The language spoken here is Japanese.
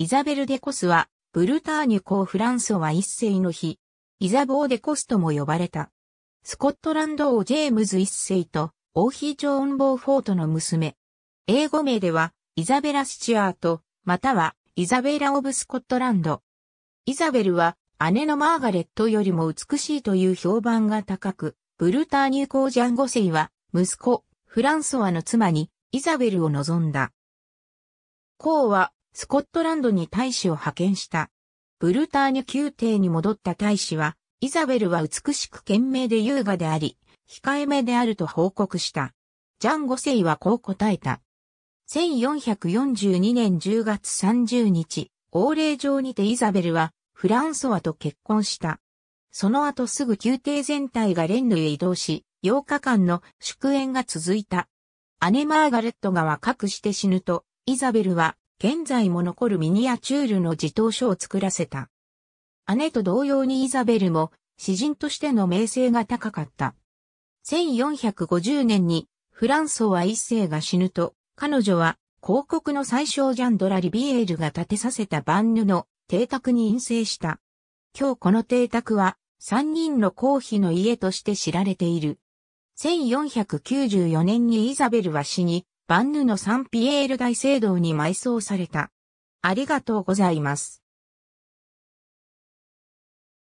イザベル・デ・コスは、ブルターニュ公フランソワ一世の日、イザボー・デ・コスとも呼ばれた。スコットランド王ジェームズ一世と、オーヒー・ジョーン・ボーフォートの娘。英語名では、イザベラ・スチュアート、または、イザベラ・オブ・スコットランド。イザベルは、姉のマーガレットよりも美しいという評判が高く、ブルターニュ公ジャンゴ。世は、息子、フランソワの妻に、イザベルを望んだ。公は、スコットランドに大使を派遣した。ブルターニュ宮廷に戻った大使は、イザベルは美しく賢明で優雅であり、控えめであると報告した。ジャン5世はこう答えた。1442年10月30日、王霊場にてイザベルは、フランソワと結婚した。その後すぐ宮廷全体がレンヌへ移動し、8日間の祝宴が続いた。姉マーガレットが若くして死ぬと、イザベルは現在も残るミニアチュールの自答書を作らせた。姉と同様にイザベルも詩人としての名声が高かった。1450年にフランソワ一世が死ぬと、彼女は広告の最小ジャンドラ・リビエールが建てさせたバンヌの邸宅に陰性した。今日この邸宅は三人の皇妃の家として知られている。1494年にイザベルは死に、バンヌのサンピエール大聖堂に埋葬された。ありがとうございます。